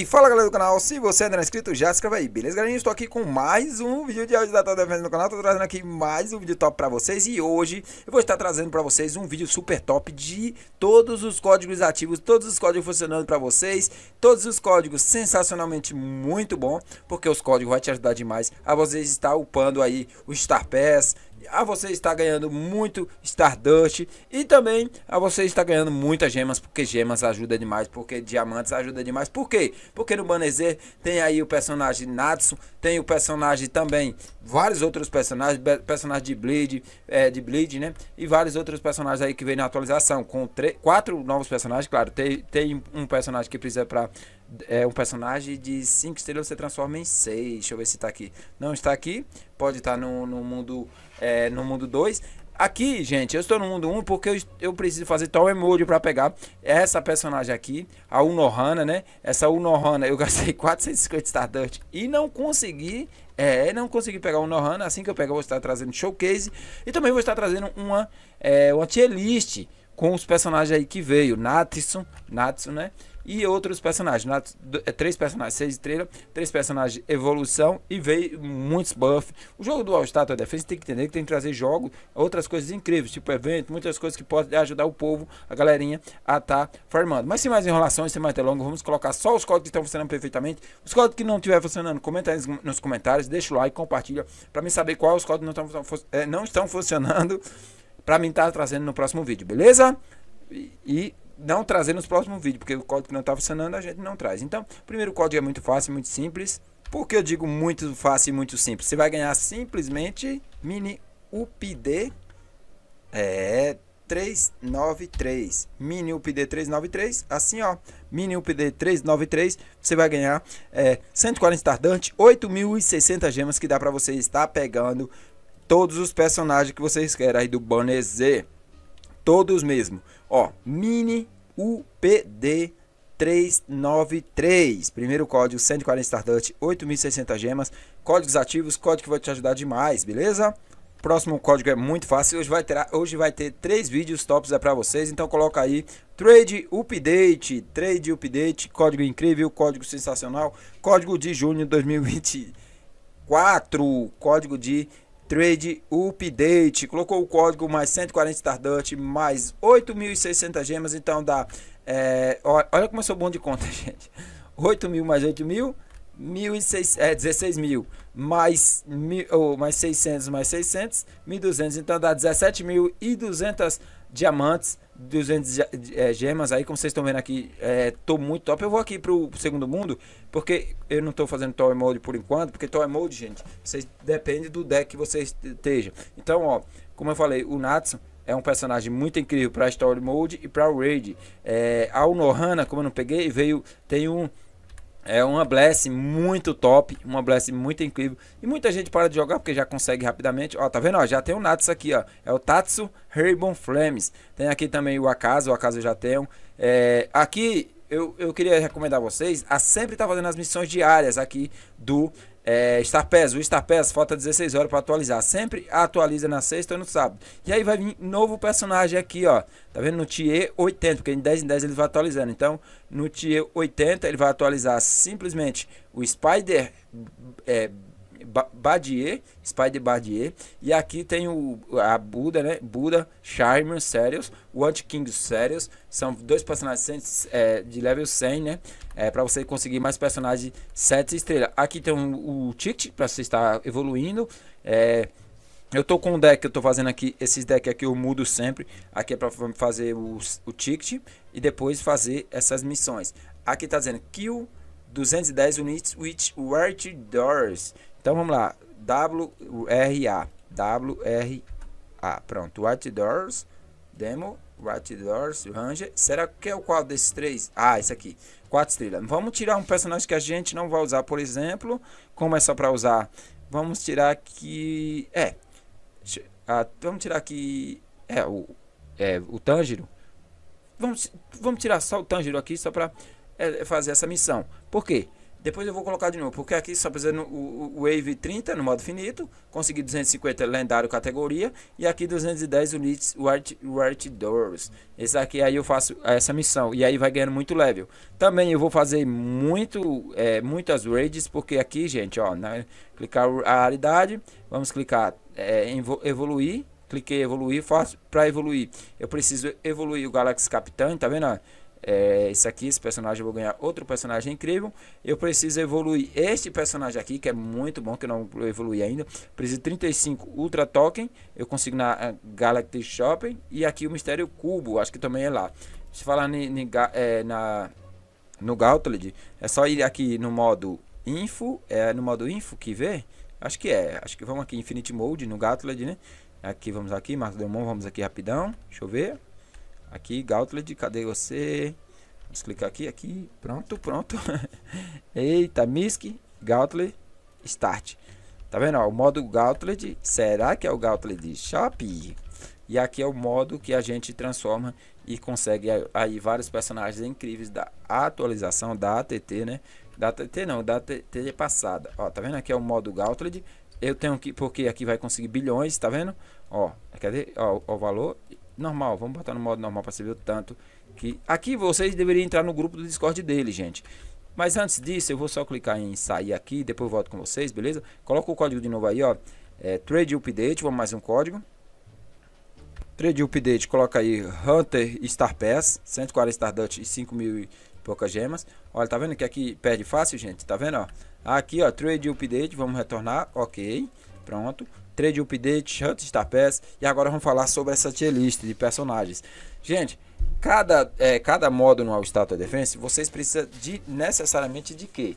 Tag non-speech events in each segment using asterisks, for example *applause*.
E fala galera do canal, se você ainda não é inscrito, já se inscreve aí, beleza galerinha? Estou aqui com mais um vídeo de áudio da Tata Defesa no canal, estou trazendo aqui mais um vídeo top para vocês E hoje eu vou estar trazendo para vocês um vídeo super top de todos os códigos ativos, todos os códigos funcionando para vocês Todos os códigos sensacionalmente muito bom, porque os códigos vão te ajudar demais a vocês estar upando aí o Star Pass a você está ganhando muito Stardust e também a você está ganhando muitas gemas, porque gemas ajuda demais, porque diamantes ajuda demais. Por quê? Porque no Banezer tem aí o personagem Natsu, tem o personagem também, vários outros personagens, personagem de Bleed, é, de Bleed, né? E vários outros personagens aí que vem na atualização, com quatro novos personagens, claro, tem, tem um personagem que precisa para é um personagem de 5 estrelas você transforma em 6. Deixa eu ver se está aqui. Não está aqui. Pode estar tá no, no mundo é, no mundo 2. Aqui, gente, eu estou no mundo 1 porque eu, eu preciso fazer tal emoji para pegar essa personagem aqui, a Unohana, né? Essa Unohana, eu gastei 450 *laughs* Stardust e não consegui, é, não consegui pegar a Unohana. Assim que eu pegar, eu vou estar trazendo showcase e também vou estar trazendo uma, é, uma tier list com os personagens aí que veio, Natsun, Natsun, né? e outros personagens. É três personagens, seis estrelas, três personagens evolução e veio muitos buffs. O jogo do All-Star da defesa tem que entender que tem que trazer jogo, outras coisas incríveis, tipo evento, muitas coisas que podem ajudar o povo, a galerinha, a estar tá farmando. Mas sem mais enrolações, sem mais delongas, vamos colocar só os códigos que estão funcionando perfeitamente. Os códigos que não estiver funcionando, comenta aí nos comentários, deixa o like, compartilha, para mim saber quais os códigos não estão, é, não estão funcionando, para mim estar tá trazendo no próximo vídeo, beleza? e não trazer nos próximos vídeos, porque o código não está funcionando, a gente não traz. Então, primeiro código é muito fácil, muito simples. Por que eu digo muito fácil e muito simples? Você vai ganhar simplesmente mini UPD é, 393. Mini UPD 393, assim ó. Mini UPD 393, você vai ganhar é, 140 tardante 8.060 gemas que dá para você estar pegando todos os personagens que vocês querem aí do banner Z todos mesmo. Ó, mini UPD 393. Primeiro código 140 Stardust, 8600 gemas. Códigos ativos, código que vai te ajudar demais, beleza? Próximo código é muito fácil. Hoje vai ter, hoje vai ter três vídeos tops é para vocês. Então coloca aí Trade Update, Trade Update, código incrível, código sensacional, código de junho de 2024, código de Trade Update. Colocou o código mais 140 Stardust, mais 8.600 gemas. Então dá. É, olha como eu sou bom de conta, *laughs* gente. 8 mil mais 8 mil, 1.600, é, 16 mil, mais, mil, ou, mais 600, mais 600, 1.200, então dá 17.200 diamantes, 200 é, gemas aí, como vocês estão vendo aqui, é, tô muito top. Eu vou aqui pro segundo mundo, porque eu não tô fazendo Toy Mode por enquanto, porque Toy Mode, gente, vocês, depende do deck que você esteja. Então, ó, como eu falei, o Natsu é um personagem muito incrível para Story Mode e para Raid. É, a Unohana, como eu não peguei, veio, tem um é uma Bless muito top, uma Bless muito incrível. E muita gente para de jogar porque já consegue rapidamente. Ó, tá vendo? Ó, já tem o um Natsu aqui, ó. É o Tatsu Rainbow Flames. Tem aqui também o Acaso, o Akaso já tem. É, aqui eu, eu queria recomendar a vocês a sempre estar tá fazendo as missões diárias aqui do é, Star Pass, o Star Pass falta 16 horas para atualizar. Sempre atualiza na sexta ou no sábado. E aí vai vir novo personagem aqui, ó. Tá vendo? No Tier 80, porque em 10 em 10 ele vai atualizando. Então, no Tier 80 ele vai atualizar simplesmente o Spider é, Badier, Spider Badier. E aqui tem o, a Buda, né? Buda, Charmer, Sérios, o Anti-King Sérios, São dois personagens é, de level 100, né? É, para você conseguir mais personagens 7 estrelas. Aqui tem o Ticket, para você estar evoluindo. É, eu tô com um deck, eu tô fazendo aqui, esses decks aqui eu mudo sempre. Aqui é para fazer o, o ticket e depois fazer essas missões. Aqui tá dizendo kill 210 units with where doors. Então vamos lá. WRA. WRA. Pronto. White Doors. Demo. White Doors. Ranger. Será que é o qual desses três? Ah, esse aqui. Quatro estrelas. Vamos tirar um personagem que a gente não vai usar, por exemplo. Como é só para usar? Vamos tirar aqui. É. Ah, vamos tirar aqui. É, o. É, o Tanjiro. Vamos, vamos tirar só o Tanjiro aqui, só para é, fazer essa missão. Por quê? Depois eu vou colocar de novo, porque aqui só precisando o, o Wave 30 no modo finito, consegui 250 lendário categoria e aqui 210 units Wart Doors. Esse aqui aí eu faço essa missão e aí vai ganhando muito level. Também eu vou fazer muito é, muitas raids, porque aqui, gente, ó, na, né, clicar a raridade, vamos clicar é, evoluir, cliquei evoluir, faço para evoluir. Eu preciso evoluir o Galaxy Capitão, tá vendo? Ó? é, aqui, esse personagem eu vou ganhar outro personagem incrível. Eu preciso evoluir este personagem aqui, que é muito bom, que eu não evolui ainda. Preciso de 35 Ultra Token, eu consigo na eh, galaxy Shopping. E aqui o Mistério Cubo, acho que também é lá. Se falar ni, ni, é, na, no Gautled, é só ir aqui no modo Info, é no modo Info que vê? Acho que é, acho que vamos aqui Infinity Mode no Gautled, né? Aqui, vamos aqui, Marcos Demon, vamos aqui rapidão, deixa eu ver. Aqui, Gauntlet, cadê você? Vamos clicar aqui, aqui, pronto, pronto. *laughs* Eita, Misk Gauntlet, Start. Tá vendo? Ó, o modo Gauntlet, será que é o Gauntlet de Shop? E aqui é o modo que a gente transforma e consegue aí vários personagens incríveis da atualização da ATT, né? Da ATT não, da ATT passada. Ó, tá vendo? Aqui é o modo Gauntlet. Eu tenho que, porque aqui vai conseguir bilhões, tá vendo? Ó, cadê? Ó, o valor normal, vamos botar no modo normal para você ver o tanto que... Aqui vocês deveriam entrar no grupo do Discord dele, gente. Mas antes disso, eu vou só clicar em sair aqui, depois volto com vocês, beleza? Coloca o código de novo aí, ó. É, trade Update, vamos mais um código. Trade Update, coloca aí Hunter Star Pass, 140 Stardust e 5 mil e poucas gemas. Olha, tá vendo que aqui perde fácil, gente? Tá vendo, ó? Aqui, ó, Trade Update, vamos retornar, ok. Pronto. Trade update, Hunt Star Pass. E agora vamos falar sobre essa tier list de personagens. Gente, cada, é, cada modo no All Status Defense, vocês precisam de necessariamente de quê?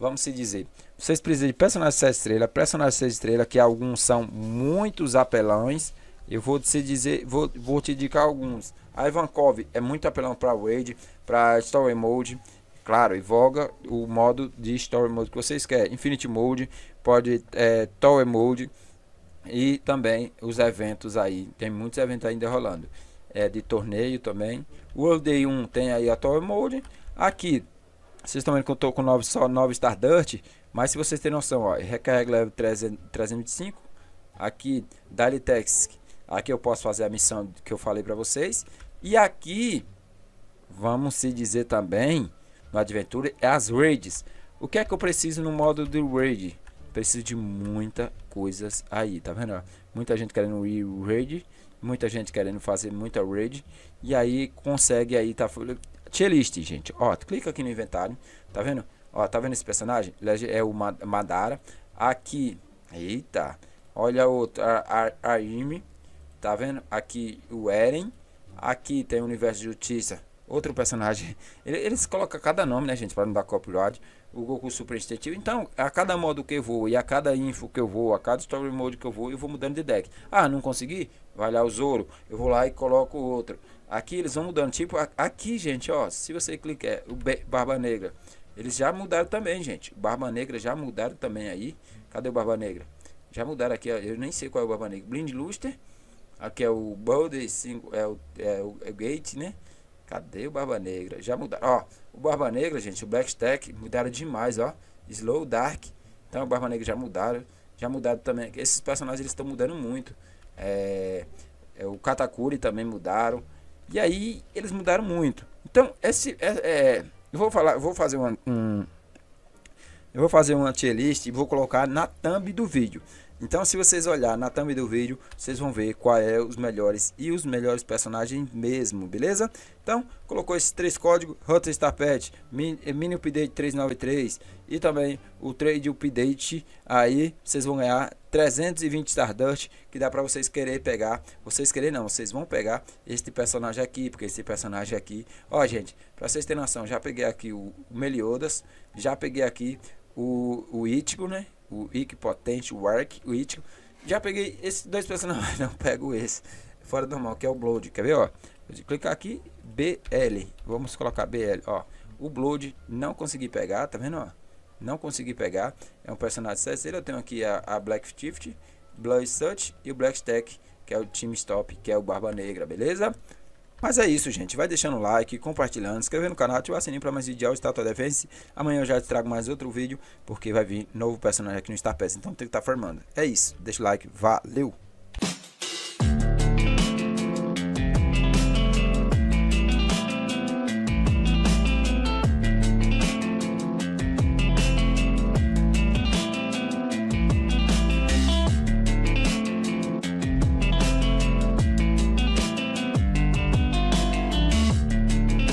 Vamos se dizer. Vocês precisam de personagens 6 estrelas, personagens 6 estrelas, que alguns são muitos apelões. Eu vou te dizer, vou, vou te indicar alguns. A Ivankov é muito apelão para Wade, para Story Mode, claro, evoga o modo de Story Mode que vocês querem. Infinity Mode, pode é, Tower Mode e também os eventos aí. Tem muitos eventos ainda rolando. É, de torneio também. World Day 1 tem aí a Tower Mode. Aqui, vocês estão vendo que eu estou com 9, só 9 Stardust. Mas se vocês têm noção, ó, recarrega level 325. Aqui, Daily Text. Aqui eu posso fazer a missão que eu falei para vocês. E aqui, vamos se dizer também no Adventure é as raids. O que é que eu preciso no modo de raid? Preciso de muita coisas aí, tá vendo? Muita gente querendo ir raid, muita gente querendo fazer muita raid e aí consegue aí tá tier gente. Ó, clica aqui no inventário, tá vendo? Ó, tá vendo esse personagem? Ele é o Madara. Aqui, eita. Olha outro, a, a, a Amy, tá vendo? Aqui o Eren. Aqui tem o Universo de Justiça, outro personagem. Eles colocam cada nome, né, gente, para não dar copyright. O Goku Super Instintivo. Então, a cada modo que eu vou, e a cada info que eu vou, a cada story mode que eu vou, eu vou mudando de deck. Ah, não consegui? Vai lá o Zoro. Eu vou lá e coloco outro. Aqui eles vão mudando. Tipo, aqui, gente, ó. Se você clicar, é, o Barba Negra. Eles já mudaram também, gente. Barba Negra já mudaram também aí. Cadê o Barba Negra? Já mudaram aqui, ó. Eu nem sei qual é o Barba Negra. Blind Luster. Aqui é o Boulder, é, é o, é o Gate, né? Cadê o Barba Negra? Já mudaram. Ó, o Barba Negra, gente, o Black Stack mudaram demais, ó. Slow Dark. Então, o Barba Negra já mudaram. Já mudaram também. Esses personagens, eles estão mudando muito. É, é, o Katakuri também mudaram. E aí, eles mudaram muito. Então, esse... É, é eu vou falar... Eu vou fazer uma, um... Eu vou fazer uma tier list e vou colocar na thumb do vídeo. Então, se vocês olhar na thumb do vídeo, vocês vão ver qual é os melhores e os melhores personagens mesmo, beleza? Então, colocou esses três códigos, Hunter Star Pet, Mini Update 393 e também o Trade Update, aí vocês vão ganhar 320 Stardust, que dá para vocês querer pegar, vocês querer não, vocês vão pegar este personagem aqui, porque esse personagem aqui, ó gente, para vocês terem noção, já peguei aqui o Meliodas, já peguei aqui o, o Ichigo, né? o Potente, o Ark, o It. Já peguei esses dois personagens, *laughs* não pego esse. Fora do normal, que é o Blood. Quer ver, ó? Vou clicar aqui, BL. Vamos colocar BL, ó. O Blood não consegui pegar, tá vendo, ó? Não consegui pegar. É um personagem terceiro. Eu tenho aqui a, a Black Shift, Blood Search e o Black Stack, que é o Team Stop, que é o Barba Negra, beleza? Mas é isso, gente. Vai deixando o like, compartilhando, inscrevendo no canal, ativar o sininho para mais vídeos de Estátua Defense. Amanhã eu já te trago mais outro vídeo, porque vai vir novo personagem aqui no Star Pass. Então tem que estar tá formando. É isso. Deixa o like. Valeu!